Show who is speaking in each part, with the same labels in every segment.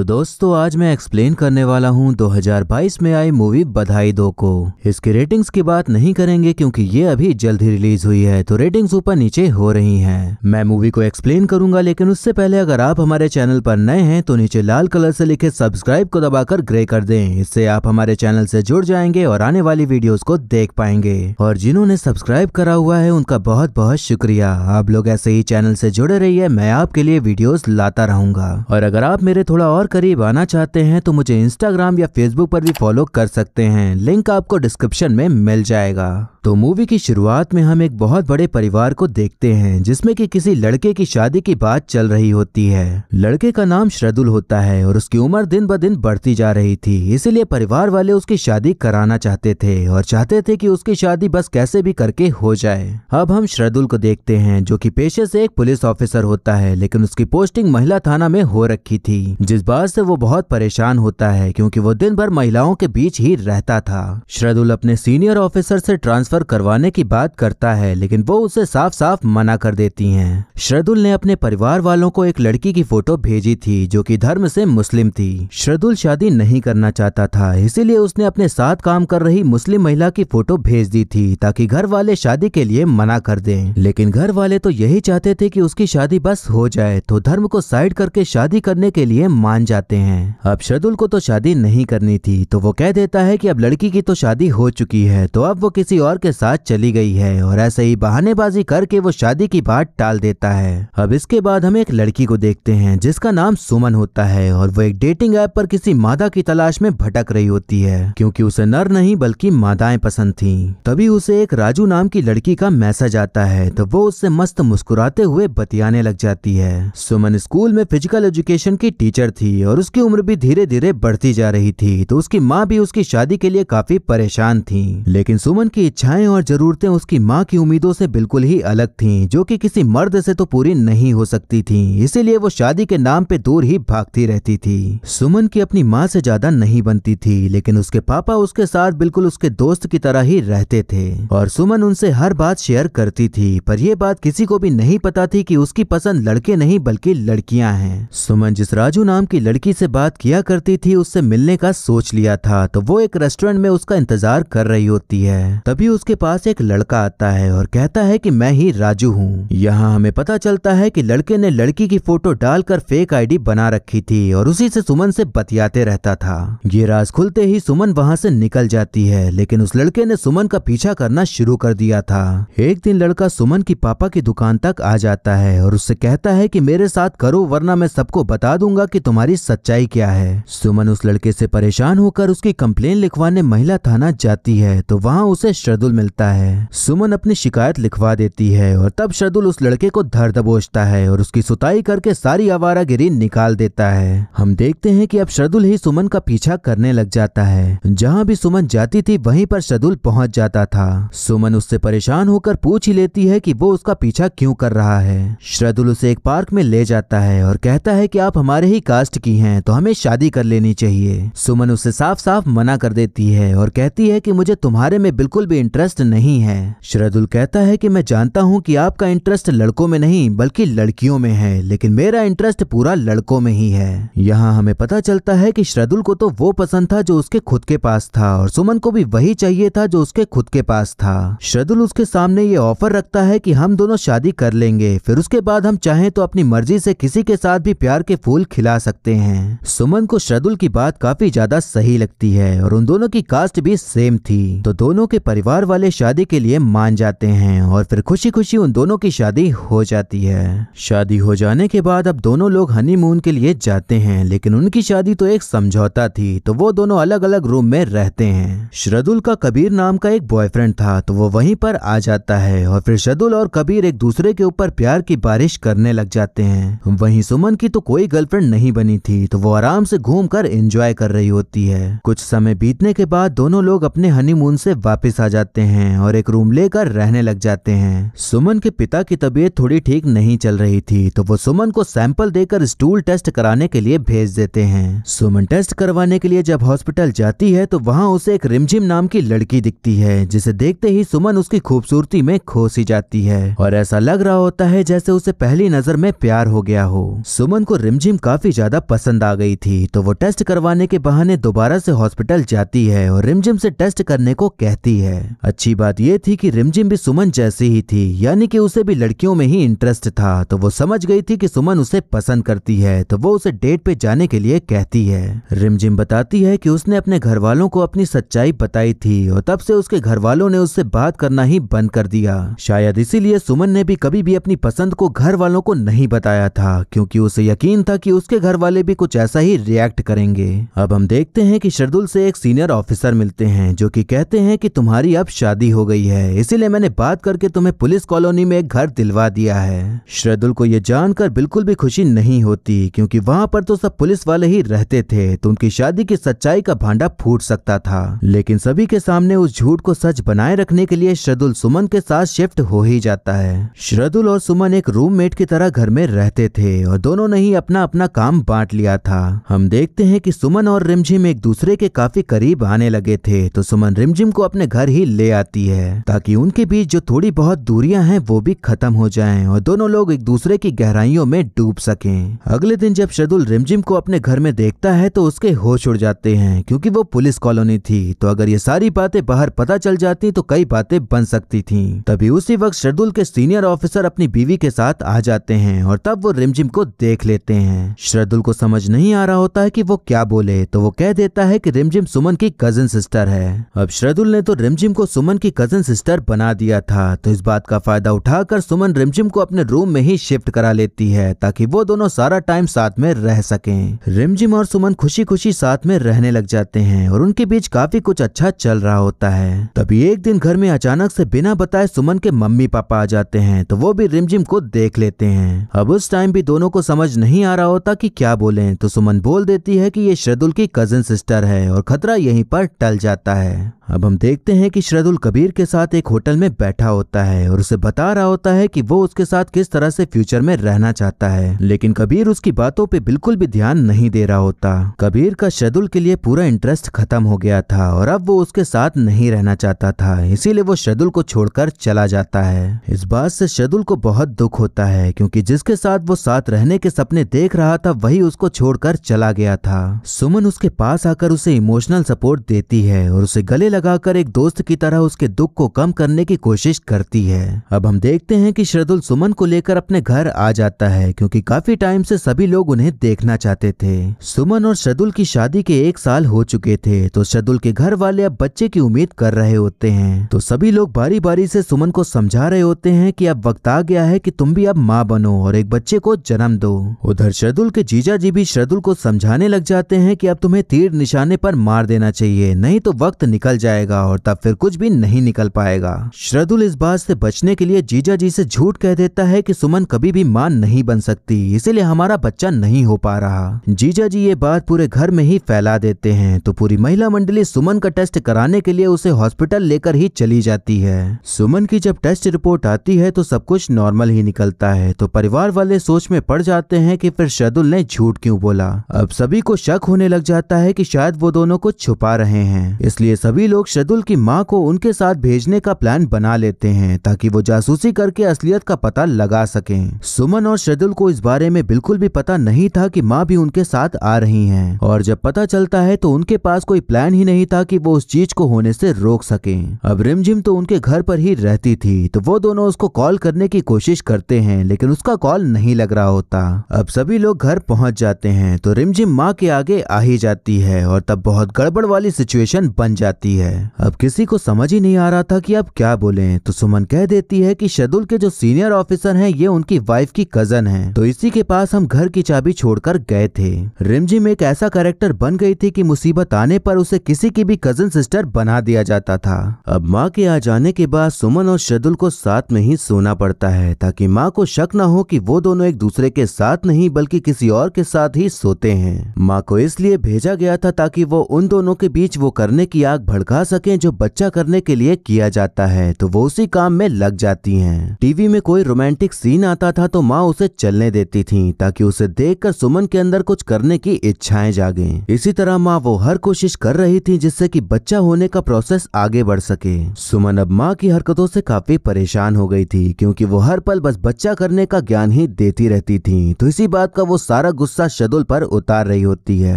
Speaker 1: तो दोस्तों आज मैं एक्सप्लेन करने वाला हूँ 2022 में आई मूवी बधाई दो को इसकी रेटिंग्स की बात नहीं करेंगे क्योंकि ये अभी जल्द ही रिलीज हुई है तो रेटिंग्स ऊपर नीचे हो रही हैं मैं मूवी को एक्सप्लेन करूंगा लेकिन उससे पहले अगर आप हमारे चैनल पर नए हैं तो नीचे लाल कलर से लिखे सब्सक्राइब को दबाकर ग्रे कर दे इससे आप हमारे चैनल से जुड़ जाएंगे और आने वाली वीडियो को देख पाएंगे और जिन्होंने सब्सक्राइब करा हुआ है उनका बहुत बहुत शुक्रिया आप लोग ऐसे ही चैनल से जुड़े रहिए मैं आपके लिए वीडियो लाता रहूंगा और अगर आप मेरे थोड़ा और करीब आना चाहते हैं तो मुझे इंस्टाग्राम या फेसबुक पर भी फॉलो कर सकते हैं लिंक आपको डिस्क्रिप्शन में मिल जाएगा तो मूवी की शुरुआत में हम एक बहुत बड़े परिवार को देखते हैं जिसमें कि किसी लड़के की शादी की बात चल रही होती है लड़के का नाम श्रदुल होता है और उसकी उम्र दिन ब दिन बढ़ती जा रही थी इसीलिए परिवार वाले उसकी शादी कराना चाहते थे और चाहते थे कि उसकी शादी बस कैसे भी करके हो जाए अब हम श्रदुल को देखते हैं जो की पेशे से एक पुलिस ऑफिसर होता है लेकिन उसकी पोस्टिंग महिला थाना में हो रखी थी जिस बात बात से वो बहुत परेशान होता है क्योंकि वो दिन भर महिलाओं के बीच ही रहता था श्रदुल अपने सीनियर ऑफिसर से ट्रांसफर करवाने की बात करता है लेकिन वो उसे साफ साफ मना कर देती हैं। श्रदुल ने अपने परिवार वालों को एक लड़की की फोटो भेजी थी जो कि धर्म से मुस्लिम थी श्रदुल शादी नहीं करना चाहता था इसीलिए उसने अपने साथ काम कर रही मुस्लिम महिला की फोटो भेज दी थी ताकि घर वाले शादी के लिए मना कर दें लेकिन घर वाले तो यही चाहते थे कि उसकी शादी बस हो जाए तो धर्म को साइड करके शादी करने के लिए मान मान जाते हैं अब शरदुल को तो शादी नहीं करनी थी तो वो कह देता है कि अब लड़की की तो शादी हो चुकी है तो अब वो किसी और के साथ चली गई है और ऐसे ही बहानेबाजी करके वो शादी की बात टाल देता है अब इसके बाद हम एक लड़की को देखते हैं जिसका नाम सुमन होता है और वो एक डेटिंग ऐप पर किसी मादा की तलाश में भटक रही होती है क्योंकि उसे नर नहीं बल्कि मादाएं पसंद थी तभी उसे एक राजू नाम की लड़की का मैसेज आता है तो वो उससे मस्त मुस्कुराते हुए बतियाने लग जाती है सुमन स्कूल में फिजिकल एजुकेशन की टीचर थी थी और उसकी उम्र भी धीरे धीरे बढ़ती जा रही थी तो उसकी माँ भी उसकी शादी के लिए काफी परेशान थी लेकिन सुमन की इच्छाएं और जरूरतें उसकी माँ की उम्मीदों से बिल्कुल ही अलग थी जो कि किसी मर्द से तो पूरी नहीं हो सकती थी इसीलिए वो शादी के नाम पे दूर ही भागती रहती थी सुमन की अपनी माँ से ज्यादा नहीं बनती थी लेकिन उसके पापा उसके साथ बिल्कुल उसके दोस्त की तरह ही रहते थे और सुमन उनसे हर बात शेयर करती थी पर यह बात किसी को भी नहीं पता थी कि उसकी पसंद लड़के नहीं बल्कि लड़कियां हैं सुमन जिस राजू नाम की की लड़की से बात किया करती थी उससे मिलने का सोच लिया था तो वो एक रेस्टोरेंट में उसका इंतजार कर रही होती है तभी उसके पास एक लड़का आता है और कहता है कि मैं ही राजू हूँ यहाँ हमें पता चलता है कि लड़के ने लड़की की फोटो डालकर फेक आईडी बना रखी थी और उसी से सुमन से बतियाते रहता था ये राज खुलते ही सुमन वहाँ से निकल जाती है लेकिन उस लड़के ने सुमन का पीछा करना शुरू कर दिया था एक दिन लड़का सुमन की पापा की दुकान तक आ जाता है और उससे कहता है कि मेरे साथ करो वरना मैं सबको बता दूंगा की तुम्हारी सारी सच्चाई क्या है सुमन उस लड़के से परेशान होकर उसकी कंप्लेन लिखवाने महिला थाना जाती है तो वहाँ उसे शर्दुल मिलता है सुमन अपनी शिकायत लिखवा देती है और तब शर्दुल उस लड़के को धर दबोचता है और उसकी सुताई करके सारी आवारागिरी निकाल देता है हम देखते हैं कि अब शर्दुल ही सुमन का पीछा करने लग जाता है जहाँ भी सुमन जाती थी वहीं पर शर्दुल पहुँच जाता था सुमन उससे परेशान होकर पूछ ही लेती है कि वो उसका पीछा क्यों कर रहा है शर्दुल उसे एक पार्क में ले जाता है और कहता है कि आप हमारे ही कास्ट की हैं तो हमें शादी कर लेनी चाहिए सुमन उसे साफ साफ मना कर देती है और कहती है कि मुझे तुम्हारे में बिल्कुल भी इंटरेस्ट नहीं है शरदुल कहता है कि मैं जानता हूँ कि आपका इंटरेस्ट लड़कों में नहीं बल्कि लड़कियों में है लेकिन मेरा इंटरेस्ट पूरा लड़कों में ही है यहाँ हमें पता चलता है की शरदुल को तो वो पसंद था जो उसके खुद के पास था और सुमन को भी वही चाहिए था जो उसके खुद के पास था शरदुल उसके सामने ये ऑफर रखता है की हम दोनों शादी कर लेंगे फिर उसके बाद हम चाहें तो अपनी मर्जी से किसी के साथ भी प्यार के फूल खिला सकते करते हैं सुमन को शरदुल की बात काफी ज्यादा सही लगती है और उन दोनों की कास्ट भी सेम थी तो दोनों के परिवार वाले शादी के लिए मान जाते हैं और फिर खुशी खुशी उन दोनों की शादी हो जाती है शादी हो जाने के बाद अब दोनों लोग हनीमून के लिए जाते हैं लेकिन उनकी शादी तो एक समझौता थी तो वो दोनों अलग अलग रूम में रहते हैं शरदुल का कबीर नाम का एक बॉयफ्रेंड था तो वो वहीं पर आ जाता है और फिर शरदुल और कबीर एक दूसरे के ऊपर प्यार की बारिश करने लग जाते हैं वहीं सुमन की तो कोई गर्लफ्रेंड नहीं बनी थी तो वो आराम से घूम कर एंजॉय कर रही होती है कुछ समय बीतने के बाद दोनों लोग अपने हनीमून से वापस आ जाते हैं और एक रूम लेकर रहने लग जाते हैं सुमन के पिता की तबीयत थोड़ी ठीक नहीं चल रही थी तो वो सुमन को सैंपल देकर स्टूल टेस्ट कराने के लिए भेज देते हैं सुमन टेस्ट करवाने के लिए जब हॉस्पिटल जाती है तो वहाँ उसे एक रिमझिम नाम की लड़की दिखती है जिसे देखते ही सुमन उसकी खूबसूरती में खोसी जाती है और ऐसा लग रहा होता है जैसे उसे पहली नजर में प्यार हो गया हो सुमन को रिमझिम काफी ज्यादा पसंद आ गई थी तो वो टेस्ट करवाने के बहाने दोबारा से हॉस्पिटल जाती है और रिमझिम से टेस्ट करने को कहती है अच्छी बात यह थी कि रिमझिम भी सुमन जैसी ही थी यानी कि उसे भी लड़कियों में ही इंटरेस्ट था तो वो समझ गई थी कि सुमन उसे पसंद करती है तो वो उसे डेट पे जाने के लिए कहती है रिमझिम बताती है कि उसने अपने घर वालों को अपनी सच्चाई बताई थी और तब से उसके घर वालों ने उससे बात करना ही बंद कर दिया शायद इसीलिए सुमन ने भी कभी भी अपनी पसंद को घर वालों को नहीं बताया था क्योंकि उसे यकीन था कि उसके घर वाले वाले भी कुछ ऐसा ही रिएक्ट करेंगे अब हम देखते हैं कि शरदुल से एक सीनियर ऑफिसर मिलते हैं जो कि कहते हैं कि तुम्हारी अब शादी हो गई है इसीलिए मैंने बात करके तुम्हें पुलिस कॉलोनी में एक घर दिलवा दिया है शरदुल को यह जानकर बिल्कुल भी खुशी नहीं होती क्योंकि वहां पर तो सब पुलिस वाले ही रहते थे तो उनकी शादी की सच्चाई का भांडा फूट सकता था लेकिन सभी के सामने उस झूठ को सच बनाए रखने के लिए शरदुल सुमन के साथ शिफ्ट हो ही जाता है शरदुल और सुमन एक रूममेट की तरह घर में रहते थे और दोनों ने ही अपना अपना काम बांट बांट लिया था हम देखते हैं कि सुमन और रिमझिम एक दूसरे के काफी करीब आने लगे थे तो सुमन रिमझिम को अपने घर ही ले आती है ताकि उनके बीच जो थोड़ी बहुत दूरियां हैं वो भी खत्म हो जाएं और दोनों लोग एक दूसरे की गहराइयों में डूब सकें अगले दिन जब शेदुल रिमझिम को अपने घर में देखता है तो उसके होश उड़ जाते हैं क्योंकि वो पुलिस कॉलोनी थी तो अगर ये सारी बातें बाहर पता चल जाती तो कई बातें बन सकती थी तभी उसी वक्त शेदुल के सीनियर ऑफिसर अपनी बीवी के साथ आ जाते हैं और तब वो रिमझिम को देख लेते हैं श्रद्धुल को को समझ नहीं आ रहा होता है कि वो क्या बोले तो वो कह देता है कि रिमझिम सुमन की कजन सिस्टर है अब श्रदुल ने तो रिमझिम को सुमन की कजन सिस्टर बना दिया था तो इस बात का फायदा उठाकर सुमन रिमझिम को अपने रूम में ही शिफ्ट करा लेती है ताकि वो दोनों सारा टाइम साथ में रह सके रिमझिम और सुमन खुशी खुशी साथ में रहने लग जाते हैं और उनके बीच काफी कुछ अच्छा चल रहा होता है तभी एक दिन घर में अचानक से बिना बताए सुमन के मम्मी पापा आ जाते हैं तो वो भी रिमझिम को देख लेते हैं अब उस टाइम भी दोनों को समझ नहीं आ रहा होता कि क्या बोलें तो सुमन बोल देती है कि ये श्रदुल की कजन सिस्टर है और खतरा यहीं पर टल जाता है अब हम देखते हैं कि शरदुल कबीर के साथ एक होटल में बैठा होता है और उसे बता रहा होता है कि वो उसके साथ किस तरह से फ्यूचर में रहना चाहता है लेकिन कबीर उसकी बातों पे बिल्कुल भी ध्यान नहीं दे रहा होता कबीर का शरदुल के लिए पूरा इंटरेस्ट खत्म हो गया था और अब वो उसके साथ नहीं रहना चाहता था इसीलिए वो शरदुल को छोड़कर चला जाता है इस बात से शरदुल को बहुत दुख होता है क्योंकि जिसके साथ वो साथ रहने के सपने देख रहा था वही उसको छोड़कर चला गया था सुमन उसके पास आकर उसे इमोशनल सपोर्ट देती है और उसे गले लग लगाकर एक दोस्त की तरह उसके दुख को कम करने की कोशिश करती है अब हम देखते हैं कि श्रद्धुल सुमन को लेकर अपने घर आ जाता है क्योंकि काफी टाइम से सभी लोग उन्हें देखना चाहते थे सुमन और श्रदुल की शादी के एक साल हो चुके थे तो श्रदुल के घर वाले अब बच्चे की उम्मीद कर रहे होते हैं तो सभी लोग बारी बारी से सुमन को समझा रहे होते हैं कि अब वक्त आ गया है कि तुम भी अब माँ बनो और एक बच्चे को जन्म दो उधर श्रदुल के जीजा जी भी श्रदुल को समझाने लग जाते हैं कि अब तुम्हें तीर निशाने पर मार देना चाहिए नहीं तो वक्त निकल जाए जाएगा और तब फिर कुछ भी नहीं निकल पाएगा श्रदुल इस बात से बचने के लिए जीजा जी से झूठ कह देता है कि सुमन कभी भी मां नहीं बन सकती इसीलिए हमारा बच्चा नहीं हो पा रहा जीजा जी ये बात पूरे घर में ही फैला देते हैं तो पूरी महिला मंडली सुमन का टेस्ट कराने के लिए उसे हॉस्पिटल लेकर ही चली जाती है सुमन की जब टेस्ट रिपोर्ट आती है तो सब कुछ नॉर्मल ही निकलता है तो परिवार वाले सोच में पड़ जाते हैं कि फिर शदुल ने झूठ क्यों बोला अब सभी को शक होने लग जाता है कि शायद वो दोनों को छुपा रहे हैं इसलिए सभी लोग शदुल की माँ को उनके साथ भेजने का प्लान बना लेते हैं ताकि वो जासूसी करके असलियत का पता लगा सकें सुमन और शदुल को इस बारे में बिल्कुल भी पता नहीं था कि माँ भी उनके साथ आ रही हैं और जब पता चलता है तो उनके पास कोई प्लान ही नहीं था कि वो उस चीज को होने से रोक सके अब रिमझिम तो उनके घर पर ही रहती थी तो वो दोनों उसको कॉल करने की कोशिश करते हैं लेकिन उसका कॉल नहीं लग रहा होता अब सभी लोग घर पहुंच जाते हैं तो रिमझिम माँ के आगे आ ही जाती है और तब बहुत गड़बड़ वाली सिचुएशन बन जाती है है अब किसी को समझ ही नहीं आ रहा था कि अब क्या बोले तो सुमन कह देती है कि शेड्यूल के जो सीनियर ऑफिसर हैं ये उनकी वाइफ की कजन है तो इसी के पास हम घर की चाबी छोड़कर गए थे रिमझिम एक ऐसा कैरेक्टर बन गई थी कि मुसीबत आने पर उसे किसी की भी कजन सिस्टर बना दिया जाता था अब माँ के आ जाने के बाद सुमन और शेड्यूल को साथ में ही सोना पड़ता है ताकि माँ को शक न हो कि वो दोनों एक दूसरे के साथ नहीं बल्कि किसी और के साथ ही सोते हैं माँ को इसलिए भेजा गया था ताकि वो उन दोनों के बीच वो करने की आग भड़का लगा सकें जो बच्चा करने के लिए किया जाता है तो वो उसी काम में लग जाती हैं टीवी में कोई रोमांटिक सीन आता था तो माँ उसे चलने देती थी ताकि उसे देख सुमन के अंदर कुछ करने की इच्छाएं जागे इसी तरह माँ वो हर कोशिश कर रही थी जिससे कि बच्चा होने का प्रोसेस आगे बढ़ सके सुमन अब माँ की हरकतों से काफी परेशान हो गई थी क्योंकि वो हर पल बस बच्चा करने का ज्ञान ही देती रहती थी तो इसी बात का वो सारा गुस्सा शदुल पर उतार रही होती है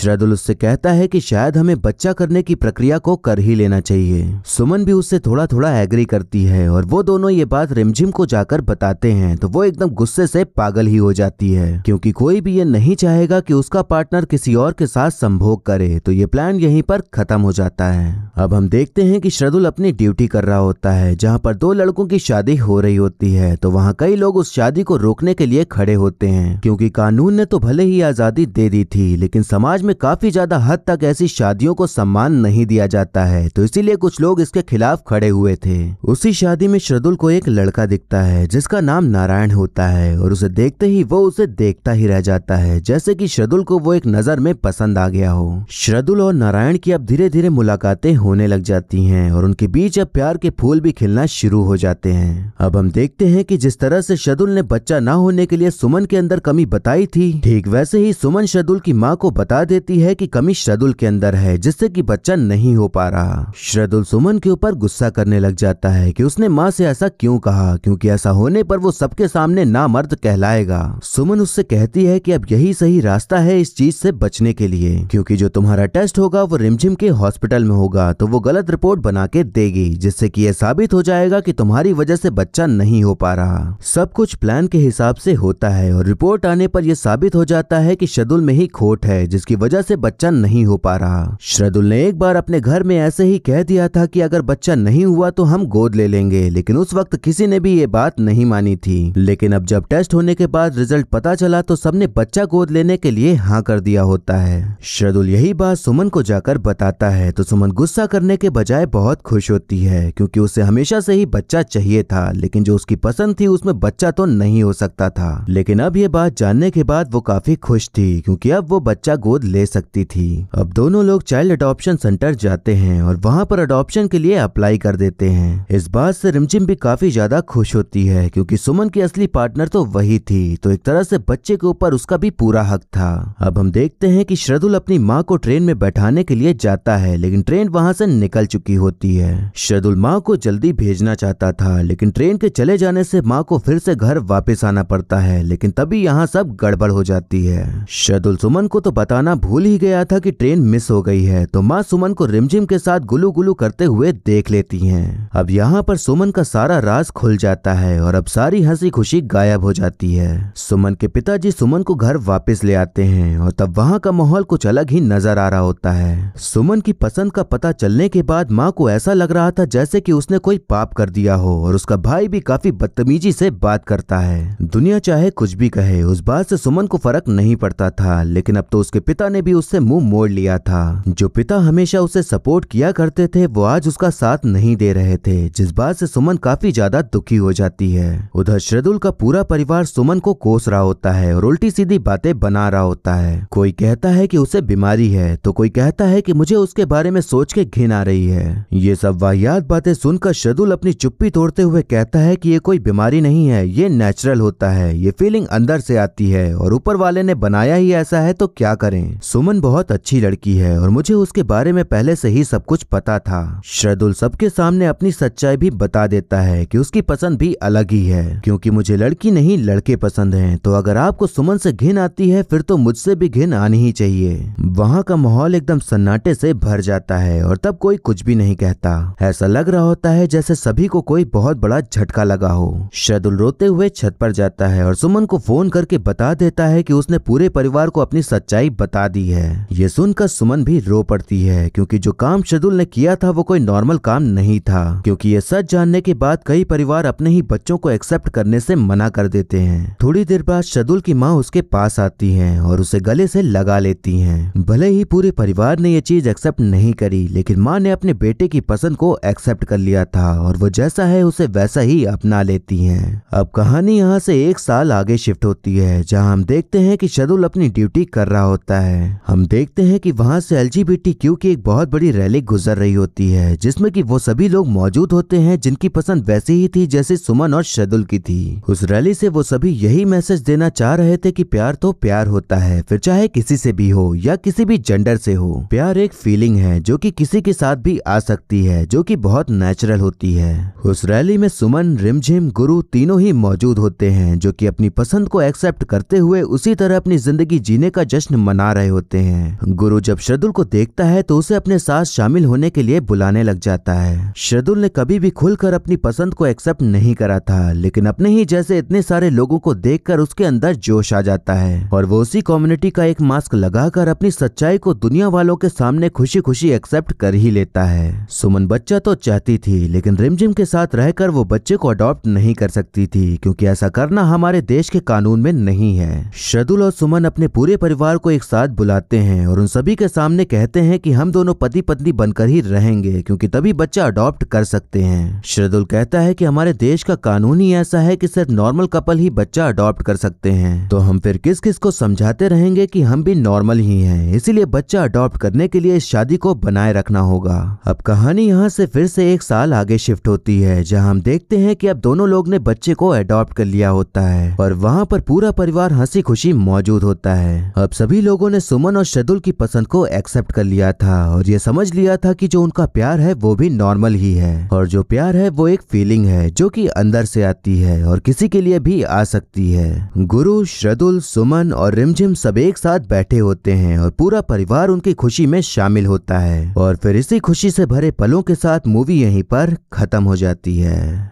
Speaker 1: शरदुल उससे कहता है कि शायद हमें बच्चा करने की प्रक्रिया को कर कर ही लेना चाहिए सुमन भी उससे थोड़ा थोड़ा एग्री करती है और वो दोनों ये बात रिमझिम को जाकर बताते हैं तो वो एकदम गुस्से से पागल ही हो जाती है क्योंकि कोई भी ये नहीं चाहेगा कि उसका पार्टनर किसी और के साथ संभोग करे तो ये प्लान यहीं पर खत्म हो जाता है अब हम देखते हैं कि श्रदुल अपनी ड्यूटी कर रहा होता है जहाँ पर दो लड़कों की शादी हो रही होती है तो वहाँ कई लोग उस शादी को रोकने के लिए खड़े होते हैं क्योंकि कानून ने तो भले ही आजादी दे दी थी लेकिन समाज में काफी ज्यादा हद तक ऐसी शादियों को सम्मान नहीं दिया जाता जाता है तो इसीलिए कुछ लोग इसके खिलाफ खड़े हुए थे उसी शादी में शरदुल को एक लड़का दिखता है जिसका नाम नारायण होता है और उसे देखते ही वो उसे देखता ही रह जाता है जैसे कि शरदुल को वो एक नजर में पसंद आ गया हो शरदुल और नारायण की अब धीरे धीरे मुलाकातें होने लग जाती हैं और उनके बीच अब प्यार के फूल भी खिलना शुरू हो जाते हैं अब हम देखते हैं कि जिस तरह से शरदुल ने बच्चा ना होने के लिए सुमन के अंदर कमी बताई थी ठीक वैसे ही सुमन शरदुल की माँ को बता देती है कि कमी शरदुल के अंदर है जिससे कि बच्चा नहीं हो पा रहा शरदुल सुमन के ऊपर गुस्सा करने लग जाता है कि उसने माँ से ऐसा क्यों कहा क्योंकि ऐसा होने पर वो सबके सामने नामर्द कहलाएगा सुमन उससे कहती है कि अब यही सही रास्ता है इस चीज से बचने के लिए क्योंकि जो तुम्हारा टेस्ट होगा वो रिमझिम के हॉस्पिटल में होगा तो वो गलत रिपोर्ट बना के देगी जिससे की यह साबित हो जाएगा की तुम्हारी वजह से बच्चा नहीं हो पा रहा सब कुछ प्लान के हिसाब से होता है और रिपोर्ट आने पर यह साबित हो जाता है की शदुल में ही खोट है जिसकी वजह से बच्चा नहीं हो पा रहा शरदुल ने एक बार अपने घर में ऐसे ही कह दिया था कि अगर बच्चा नहीं हुआ तो हम गोद ले लेंगे लेकिन उस वक्त किसी ने भी ये बात नहीं मानी थी लेकिन अब जब टेस्ट होने के बाद रिजल्ट पता चला तो सबने बच्चा गोद लेने के लिए हाँ कर दिया होता है शरदुल यही बात सुमन को जाकर बताता है तो सुमन गुस्सा करने के बजाय बहुत खुश होती है क्योंकि उसे हमेशा से ही बच्चा चाहिए था लेकिन जो उसकी पसंद थी उसमें बच्चा तो नहीं हो सकता था लेकिन अब ये बात जानने के बाद वो काफी खुश थी क्योंकि अब वो बच्चा गोद ले सकती थी अब दोनों लोग चाइल्ड अडॉप्शन सेंटर जाते हैं हैं और वहाँ पर अडॉप्शन के लिए अप्लाई कर देते हैं इस बात से रिमझिम भी काफी ज्यादा खुश होती है क्योंकि सुमन की असली पार्टनर तो वही थी तो एक तरह से बच्चे के ऊपर उसका भी पूरा हक था अब हम देखते हैं कि श्रदुल अपनी माँ को ट्रेन में बैठाने के लिए जाता है लेकिन ट्रेन वहाँ से निकल चुकी होती है श्रदुल माँ को जल्दी भेजना चाहता था लेकिन ट्रेन के चले जाने से माँ को फिर से घर वापस आना पड़ता है लेकिन तभी यहाँ सब गड़बड़ हो जाती है शदुल सुमन को तो बताना भूल ही गया था कि ट्रेन मिस हो गई है तो माँ सुमन को रिमझिम उसके साथ गुलू गुलू करते हुए देख लेती हैं। अब यहाँ पर सुमन का सारा राज खुल जाता है और अब सारी हंसी खुशी गायब हो जाती है सुमन के पिताजी सुमन को घर वापस ले आते हैं और तब वहाँ का माहौल कुछ अलग ही नजर आ रहा होता है सुमन की पसंद का पता चलने के बाद माँ को ऐसा लग रहा था जैसे की उसने कोई पाप कर दिया हो और उसका भाई भी काफी बदतमीजी से बात करता है दुनिया चाहे कुछ भी कहे उस बात से सुमन को फर्क नहीं पड़ता था लेकिन अब तो उसके पिता ने भी उससे मुंह मोड़ लिया था जो पिता हमेशा उसे सपोर्ट सपोर्ट किया करते थे वो आज उसका साथ नहीं दे रहे थे जिस बात से सुमन काफी ज्यादा दुखी हो जाती है उधर श्रदुल का पूरा परिवार सुमन को कोस रहा होता है और उल्टी सीधी बातें बना रहा होता है कोई कहता है कि उसे बीमारी है तो कोई कहता है कि मुझे उसके बारे में सोच के घिन आ रही है ये सब वाहियात बातें सुनकर श्रदुल अपनी चुप्पी तोड़ते हुए कहता है कि ये कोई बीमारी नहीं है ये नेचुरल होता है ये फीलिंग अंदर से आती है और ऊपर वाले ने बनाया ही ऐसा है तो क्या करें सुमन बहुत अच्छी लड़की है और मुझे उसके बारे में पहले से ही सब कुछ पता था शरदुल सबके सामने अपनी सच्चाई भी बता देता है कि उसकी पसंद भी अलग ही है क्योंकि मुझे लड़की नहीं लड़के पसंद हैं तो अगर आपको सुमन से घिन आती है फिर तो मुझसे भी घिन आनी ही चाहिए वहाँ का माहौल एकदम सन्नाटे से भर जाता है और तब कोई कुछ भी नहीं कहता ऐसा लग रहा होता है जैसे सभी को कोई बहुत बड़ा झटका लगा हो शरदुल रोते हुए छत पर जाता है और सुमन को फोन करके बता देता है की उसने पूरे परिवार को अपनी सच्चाई बता दी है ये सुनकर सुमन भी रो पड़ती है क्योंकि जो काम शेड्यूल ने किया था वो कोई नॉर्मल काम नहीं था क्योंकि ये सच जानने के बाद कई परिवार अपने ही बच्चों को एक्सेप्ट करने से मना कर देते हैं थोड़ी देर बाद शेड्यूल की माँ उसके पास आती है और उसे गले से लगा लेती है भले ही पूरे परिवार ने ये चीज एक्सेप्ट नहीं करी लेकिन माँ ने अपने बेटे की पसंद को एक्सेप्ट कर लिया था और वो जैसा है उसे वैसा ही अपना लेती है अब कहानी यहाँ से एक साल आगे शिफ्ट होती है जहाँ हम देखते हैं कि शेड्यूल अपनी ड्यूटी कर रहा होता है हम देखते हैं कि वहाँ से एलजीबीटी की एक बहुत बड़ी रैली गली गुजर रही होती है जिसमें कि वो सभी लोग मौजूद होते हैं जिनकी पसंद वैसी ही थी जैसे सुमन और शेदुल की थी उस रैली से वो सभी यही मैसेज देना चाह रहे थे कि प्यार तो प्यार होता है फिर चाहे किसी से भी हो या किसी भी जेंडर से हो प्यार एक फीलिंग है जो कि किसी के साथ भी आ सकती है जो कि बहुत नेचुरल होती है उस रैली में सुमन रिमझिम गुरु तीनों ही मौजूद होते हैं जो कि अपनी पसंद को एक्सेप्ट करते हुए उसी तरह अपनी जिंदगी जीने का जश्न मना रहे होते हैं गुरु जब शेदुल को देखता है तो उसे अपने साथ शामिल होने के लिए बुलाने लग जाता है शरदुल ने कभी भी खुलकर अपनी पसंद को एक्सेप्ट नहीं करा था लेकिन अपने ही जैसे इतने सारे लोगों को देख उसके अंदर जोश आ जाता है और वो उसी कम्युनिटी का एक मास्क लगाकर अपनी सच्चाई को दुनिया वालों के सामने खुशी खुशी एक्सेप्ट कर ही लेता है सुमन बच्चा तो चाहती थी लेकिन रिमझिम के साथ रहकर वो बच्चे को अडॉप्ट नहीं कर सकती थी क्योंकि ऐसा करना हमारे देश के कानून में नहीं है शरदुल और सुमन अपने पूरे परिवार को एक साथ बुलाते हैं और उन सभी के सामने कहते हैं कि हम दोनों पति पत्नी अधिकारी बनकर ही रहेंगे क्योंकि तभी बच्चा अडॉप्ट कर सकते हैं श्रदुल कहता है कि हमारे देश का कानून ही ऐसा है कि सिर्फ नॉर्मल कपल ही बच्चा अडॉप्ट कर सकते हैं तो हम फिर किस किस को समझाते रहेंगे कि हम भी नॉर्मल ही हैं इसीलिए बच्चा अडॉप्ट करने के लिए इस शादी को बनाए रखना होगा अब कहानी यहाँ से फिर से एक साल आगे शिफ्ट होती है जहाँ हम देखते हैं कि अब दोनों लोग ने बच्चे को अडॉप्ट कर लिया होता है और वहाँ पर पूरा परिवार हंसी खुशी मौजूद होता है अब सभी लोगों ने सुमन और शदुल की पसंद को एक्सेप्ट कर लिया था और ये समझ लिया लिया था कि जो उनका प्यार है वो भी नॉर्मल ही है और जो प्यार है वो एक फीलिंग है जो कि अंदर से आती है और किसी के लिए भी आ सकती है गुरु श्रदुल सुमन और रिमझिम सब एक साथ बैठे होते हैं और पूरा परिवार उनकी खुशी में शामिल होता है और फिर इसी खुशी से भरे पलों के साथ मूवी यहीं पर खत्म हो जाती है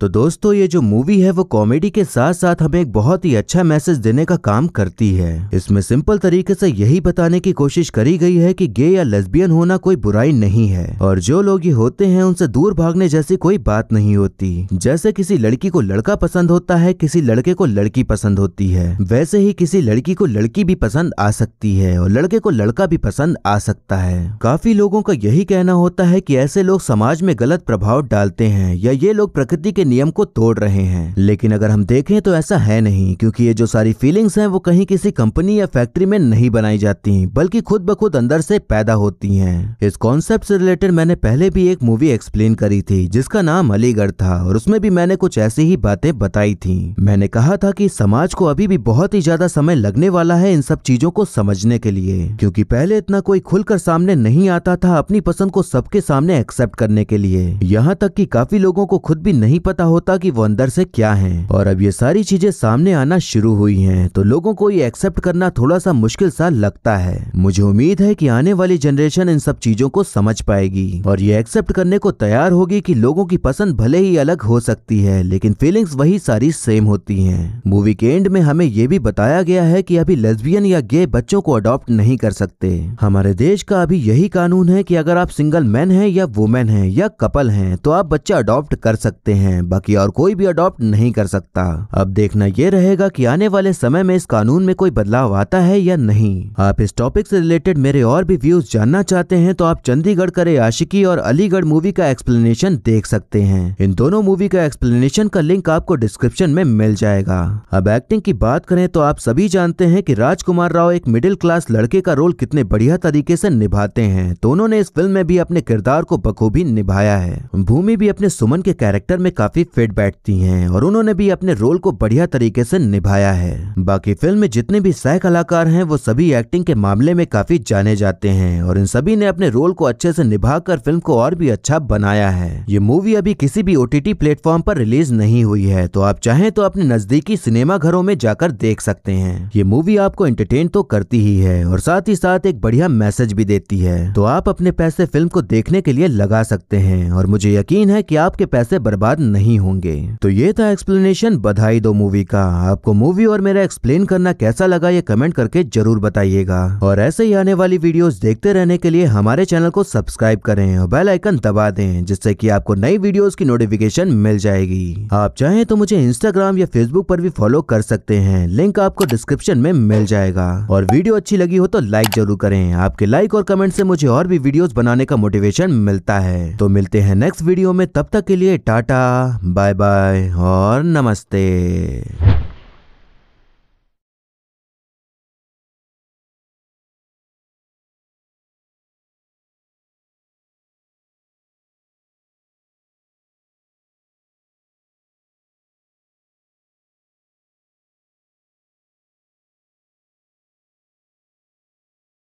Speaker 1: तो दोस्तों ये जो मूवी है वो कॉमेडी के साथ साथ हमें एक बहुत ही अच्छा मैसेज देने का काम करती है इसमें सिंपल तरीके से यही बताने की कोशिश करी गई है कि गे या लेस्बियन होना कोई बुराई नहीं है और जो लोग ये होते हैं उनसे दूर भागने जैसी कोई बात नहीं होती जैसे किसी लड़की को लड़का पसंद होता है किसी लड़के को लड़की पसंद होती है वैसे ही किसी लड़की को लड़की भी पसंद आ सकती है और लड़के को लड़का भी पसंद आ सकता है काफी लोगों का यही कहना होता है की ऐसे लोग समाज में गलत प्रभाव डालते हैं या ये लोग प्रकृति के नियम को तोड़ रहे हैं लेकिन अगर हम देखें तो ऐसा है नहीं क्योंकि ये जो सारी फीलिंग्स हैं वो कहीं किसी कंपनी या फैक्ट्री में नहीं बनाई जाती बल्कि खुद ब खुद अंदर से पैदा होती हैं इस कॉन्सेप्ट से रिलेटेड मैंने पहले भी एक मूवी एक्सप्लेन करी थी जिसका नाम अलीगढ़ था और उसमें भी मैंने कुछ ऐसी ही बातें बताई थी मैंने कहा था कि समाज को अभी भी बहुत ही ज्यादा समय लगने वाला है इन सब चीजों को समझने के लिए क्योंकि पहले इतना कोई खुलकर सामने नहीं आता था अपनी पसंद को सबके सामने एक्सेप्ट करने के लिए यहाँ तक कि काफी लोगों को खुद भी नहीं पता पता होता कि वो अंदर से क्या हैं और अब ये सारी चीजें सामने आना शुरू हुई हैं तो लोगों को ये एक्सेप्ट करना थोड़ा सा मुश्किल सा लगता है मुझे उम्मीद है कि आने वाली जनरेशन इन सब चीजों को समझ पाएगी और ये एक्सेप्ट करने को तैयार होगी कि लोगों की पसंद भले ही अलग हो सकती है लेकिन फीलिंग्स वही सारी सेम होती हैं मूवी के एंड में हमें ये भी बताया गया है कि अभी लेस्बियन या गे बच्चों को अडॉप्ट नहीं कर सकते हमारे देश का अभी यही कानून है कि अगर आप सिंगल मैन हैं या वुमेन हैं या कपल हैं तो आप बच्चा अडॉप्ट कर सकते हैं बाकी और कोई भी अडॉप्ट नहीं कर सकता अब देखना यह रहेगा कि आने वाले समय में इस कानून में कोई बदलाव आता है या नहीं आप इस टॉपिक से रिलेटेड मेरे और भी व्यूज जानना चाहते हैं तो आप चंडीगढ़ करे आशिकी और अलीगढ़ मूवी का एक्सप्लेनेशन देख सकते हैं इन दोनों मूवी का एक्सप्लेनेशन का लिंक आपको डिस्क्रिप्शन में मिल जाएगा अब एक्टिंग की बात करें तो आप सभी जानते हैं की राजकुमार राव एक मिडिल क्लास लड़के का रोल कितने बढ़िया तरीके से निभाते हैं तो उन्होंने इस फिल्म में भी अपने किरदार को बखूबी निभाया है भूमि भी अपने सुमन के कैरेक्टर में काफी काफी फिट बैठती हैं और उन्होंने भी अपने रोल को बढ़िया तरीके से निभाया है बाकी फिल्म में जितने भी सह कलाकार हैं वो सभी एक्टिंग के मामले में काफी जाने जाते हैं और इन सभी ने अपने रोल को अच्छे से निभाकर फिल्म को और भी अच्छा बनाया है ये मूवी अभी किसी भी ओटीटी प्लेटफॉर्म पर रिलीज नहीं हुई है तो आप चाहें तो अपने नजदीकी सिनेमा घरों में जाकर देख सकते हैं ये मूवी आपको एंटरटेन तो करती ही है और साथ ही साथ एक बढ़िया मैसेज भी देती है तो आप अपने पैसे फिल्म को देखने के लिए लगा सकते हैं और मुझे यकीन है कि आपके पैसे बर्बाद नहीं नहीं होंगे तो ये था एक्सप्लेनेशन बधाई दो मूवी का आपको मूवी और मेरा एक्सप्लेन करना कैसा लगा ये कमेंट करके जरूर बताइएगा और ऐसे ही आने वाली वीडियोस देखते रहने के लिए हमारे चैनल को सब्सक्राइब करें और बेल आइकन दबा दें जिससे कि आपको नई वीडियोस की नोटिफिकेशन मिल जाएगी आप चाहें तो मुझे इंस्टाग्राम या फेसबुक पर भी फॉलो कर सकते हैं लिंक आपको डिस्क्रिप्शन में मिल जाएगा और वीडियो अच्छी लगी हो तो लाइक जरूर करें आपके लाइक और कमेंट से मुझे और भी वीडियोस बनाने का मोटिवेशन मिलता है तो मिलते हैं नेक्स्ट वीडियो में तब तक के लिए टाटा बाय बाय और नमस्ते